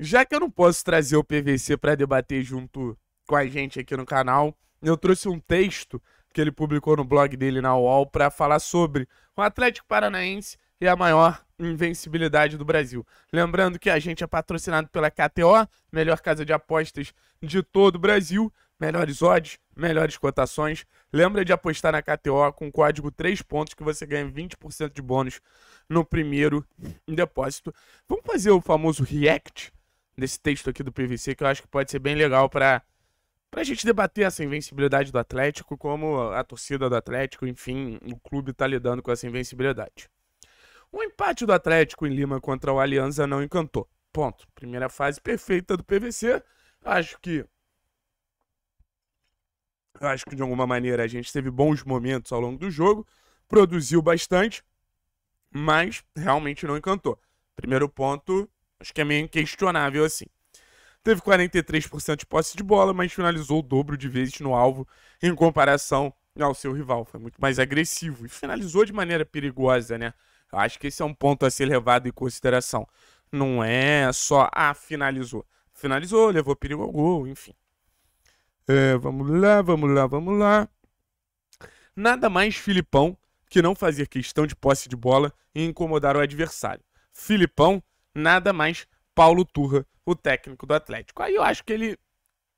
já que eu não posso trazer o PVC para debater junto com a gente aqui no canal, eu trouxe um texto que ele publicou no blog dele na UOL para falar sobre o Atlético Paranaense e a maior invencibilidade do Brasil. Lembrando que a gente é patrocinado pela KTO, melhor casa de apostas de todo o Brasil, melhores odds, melhores cotações. Lembra de apostar na KTO com o código 3 pontos que você ganha 20% de bônus no primeiro depósito. Vamos fazer o famoso react nesse texto aqui do PVC que eu acho que pode ser bem legal para para a gente debater essa invencibilidade do Atlético, como a torcida do Atlético, enfim, o clube está lidando com essa invencibilidade. O empate do Atlético em Lima contra o Alianza não encantou. Ponto. Primeira fase perfeita do PVC. Acho que. Acho que de alguma maneira a gente teve bons momentos ao longo do jogo, produziu bastante, mas realmente não encantou. Primeiro ponto, Acho que é meio questionável assim. Teve 43% de posse de bola, mas finalizou o dobro de vezes no alvo em comparação ao seu rival. Foi muito mais agressivo e finalizou de maneira perigosa, né? Acho que esse é um ponto a ser levado em consideração. Não é só, ah, finalizou. Finalizou, levou perigo ao gol, enfim. É, vamos lá, vamos lá, vamos lá. Nada mais Filipão que não fazer questão de posse de bola e incomodar o adversário. Filipão nada mais Paulo Turra, o técnico do Atlético. Aí eu acho que ele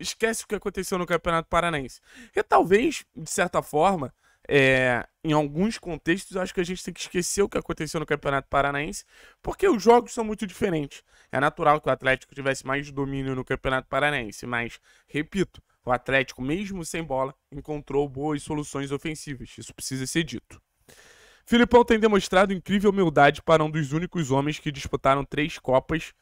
esquece o que aconteceu no Campeonato Paranaense. E talvez, de certa forma, é, em alguns contextos, acho que a gente tem que esquecer o que aconteceu no Campeonato Paranaense, porque os jogos são muito diferentes. É natural que o Atlético tivesse mais domínio no Campeonato Paranaense, mas, repito, o Atlético, mesmo sem bola, encontrou boas soluções ofensivas. Isso precisa ser dito. Filipão tem demonstrado incrível humildade para um dos únicos homens que disputaram três Copas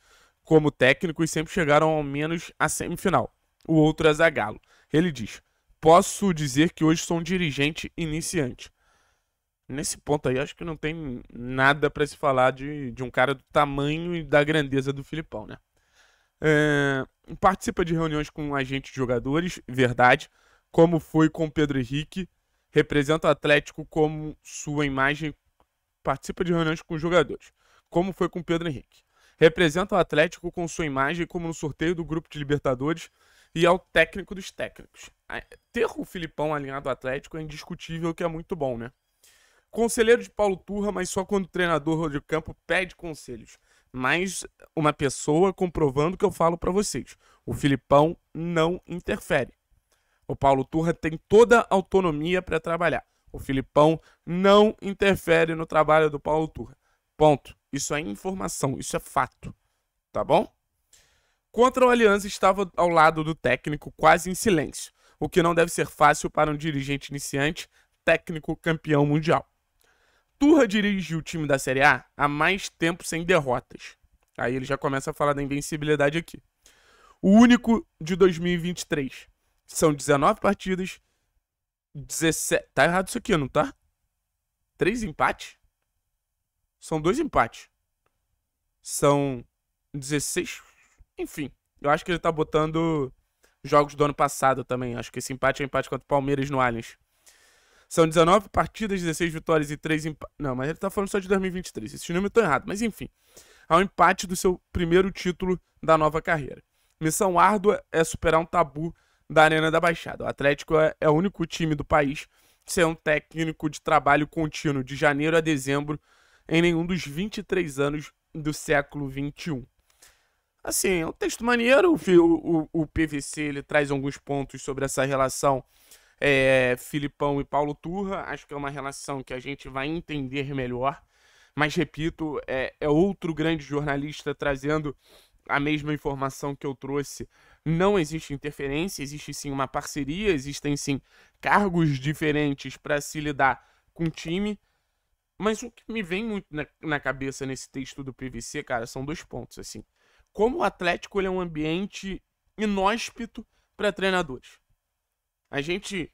como técnico e sempre chegaram ao menos à semifinal. O outro é Zagallo. Ele diz: Posso dizer que hoje sou um dirigente iniciante. Nesse ponto aí, acho que não tem nada para se falar de, de um cara do tamanho e da grandeza do Filipão, né? É, participa de reuniões com agentes de jogadores, verdade, como foi com Pedro Henrique, representa o Atlético como sua imagem, participa de reuniões com os jogadores, como foi com Pedro Henrique. Representa o Atlético com sua imagem, como no sorteio do grupo de Libertadores, e é técnico dos técnicos. Ter o Filipão alinhado ao Atlético é indiscutível que é muito bom, né? Conselheiro de Paulo Turra, mas só quando o treinador Rodrigo Campo pede conselhos. Mais uma pessoa comprovando o que eu falo para vocês. O Filipão não interfere. O Paulo Turra tem toda a autonomia para trabalhar. O Filipão não interfere no trabalho do Paulo Turra. Ponto. Isso é informação, isso é fato. Tá bom? Contra o Aliança estava ao lado do técnico, quase em silêncio, o que não deve ser fácil para um dirigente iniciante, técnico campeão mundial. Turra dirige o time da Série A há mais tempo sem derrotas. Aí ele já começa a falar da invencibilidade aqui. O único de 2023. São 19 partidas. 17. Tá errado isso aqui, não tá? Três empates? São dois empates. São 16. Enfim, eu acho que ele tá botando jogos do ano passado também. Acho que esse empate é empate contra o Palmeiras no Allianz. São 19 partidas, 16 vitórias e 3 empates. Não, mas ele tá falando só de 2023. Esse número tá errado, mas enfim. Há é um empate do seu primeiro título da nova carreira. Missão árdua é superar um tabu da Arena da Baixada. O Atlético é, é o único time do país que ser um técnico de trabalho contínuo de janeiro a dezembro em nenhum dos 23 anos do século XXI. Assim, é um texto maneiro, o, o, o PVC ele traz alguns pontos sobre essa relação é, Filipão e Paulo Turra, acho que é uma relação que a gente vai entender melhor, mas repito, é, é outro grande jornalista trazendo a mesma informação que eu trouxe, não existe interferência, existe sim uma parceria, existem sim cargos diferentes para se lidar com o time. Mas o que me vem muito na, na, cabeça nesse texto do PVC, cara, são dois pontos, assim. Como o Atlético é um ambiente inóspito para treinadores. A gente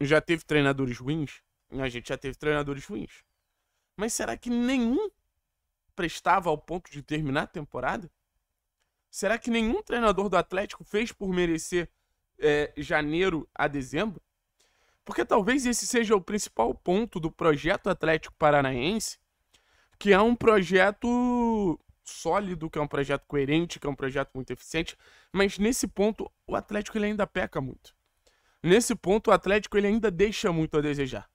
já teve treinadores ruins, a gente já teve treinadores ruins. Mas será que nenhum prestava ao ponto de terminar a temporada? Será que nenhum treinador do Atlético fez por merecer é, janeiro a dezembro? Porque talvez esse seja o principal ponto do projeto Atlético Paranaense, que é um projeto sólido, que é um projeto coerente, que é um projeto muito eficiente, mas nesse ponto o Atlético ele ainda peca muito. Nesse ponto o Atlético ele ainda deixa muito a desejar.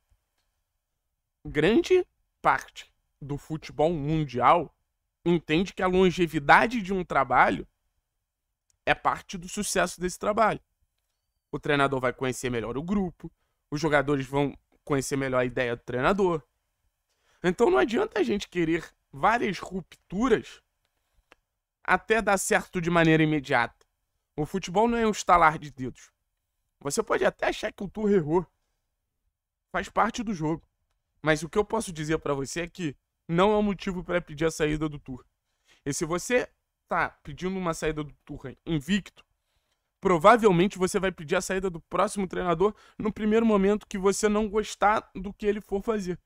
Grande parte do futebol mundial entende que a longevidade de um trabalho é parte do sucesso desse trabalho. O treinador vai conhecer melhor o grupo, os jogadores vão conhecer melhor a ideia do treinador. Então não adianta a gente querer várias rupturas até dar certo de maneira imediata. O futebol não é um estalar de dedos. Você pode até achar que o Tour errou. Faz parte do jogo. Mas o que eu posso dizer para você é que não é um motivo para pedir a saída do Turra. E se você tá pedindo uma saída do Turra invicto, provavelmente você vai pedir a saída do próximo treinador no primeiro momento que você não gostar do que ele for fazer.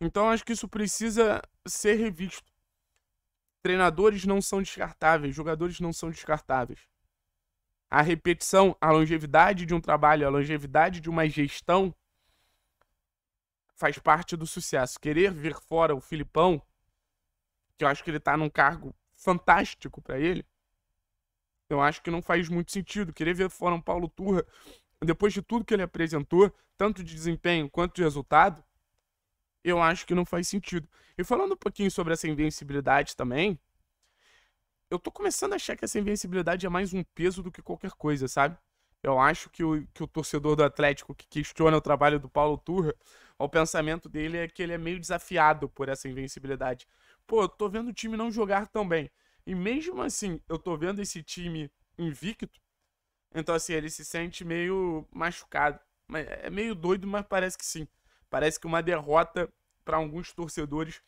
Então acho que isso precisa ser revisto. Treinadores não são descartáveis, jogadores não são descartáveis. A repetição, a longevidade de um trabalho, a longevidade de uma gestão faz parte do sucesso. Querer ver fora o Filipão, que eu acho que ele tá num cargo fantástico para ele, eu acho que não faz muito sentido. Querer ver fora um Paulo Turra, depois de tudo que ele apresentou, tanto de desempenho quanto de resultado, eu acho que não faz sentido. E falando um pouquinho sobre essa invencibilidade também, eu tô começando a achar que essa invencibilidade é mais um peso do que qualquer coisa, sabe? Eu acho que o, que o torcedor do Atlético que questiona o trabalho do Paulo Turra ao pensamento dele é que ele é meio desafiado por essa invencibilidade. Pô, eu tô vendo o time não jogar tão bem. E mesmo assim, eu tô vendo esse time invicto. Então, assim, ele se sente meio machucado. É meio doido, mas parece que sim. Parece que uma derrota para alguns torcedores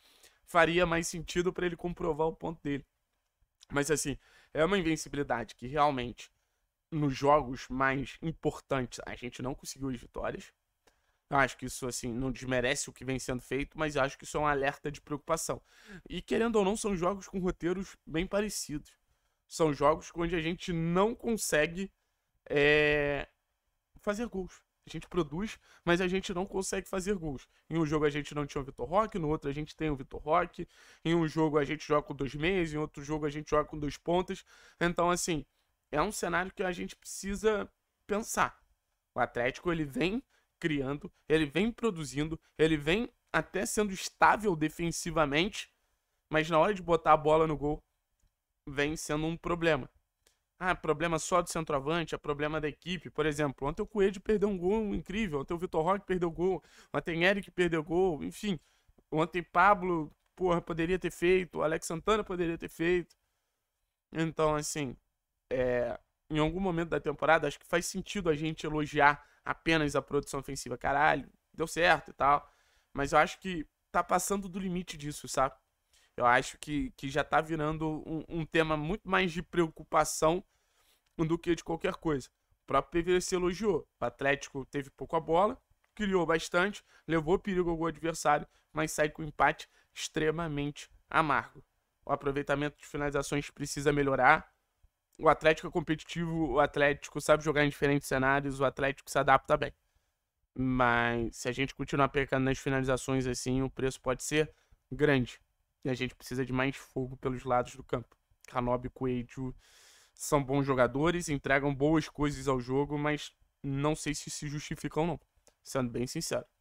faria mais sentido para ele comprovar o ponto dele. Mas, assim, é uma invencibilidade que realmente nos jogos mais importantes a gente não conseguiu as vitórias acho que isso, assim, não desmerece o que vem sendo feito, mas acho que isso é um alerta de preocupação. E querendo ou não, são jogos com roteiros bem parecidos. São jogos onde a gente não consegue é, fazer gols. A gente produz, mas a gente não consegue fazer gols. Em um jogo a gente não tinha o Vitor Roque, no outro a gente tem o Vitor Roque. Em um jogo a gente joga com dois meias, em outro jogo a gente joga com dois pontas. Então, assim, é um cenário que a gente precisa pensar. O Atlético ele vem criando, ele vem produzindo, ele vem até sendo estável defensivamente, mas na hora de botar a bola no gol, vem sendo um problema. Ah, problema só do centroavante, é problema da equipe. Por exemplo, ontem o Coelho perdeu um gol incrível, ontem o Vitor Roque perdeu gol, ontem Eric perdeu gol, enfim. Ontem Pablo, porra, poderia ter feito, o Alex Santana poderia ter feito. Então, assim, é, em algum momento da temporada, acho que faz sentido a gente elogiar apenas a produção ofensiva. Caralho, deu certo e tal. Mas eu acho que tá passando do limite disso, sabe? Eu acho que, que já tá virando um, um tema muito mais de preocupação do que de qualquer coisa. O próprio PVC elogiou. O Atlético teve pouco a bola, criou bastante, levou perigo ao gol adversário, mas sai com um empate extremamente amargo. O aproveitamento de finalizações precisa melhorar. O Atlético é competitivo, o Atlético sabe jogar em diferentes cenários, o Atlético se adapta bem. Mas se a gente continuar pecando nas finalizações assim, o preço pode ser grande. E a gente precisa de mais fogo pelos lados do campo. Canobi e Coelho são bons jogadores, entregam boas coisas ao jogo, mas não sei se se justificam não, sendo bem sincero.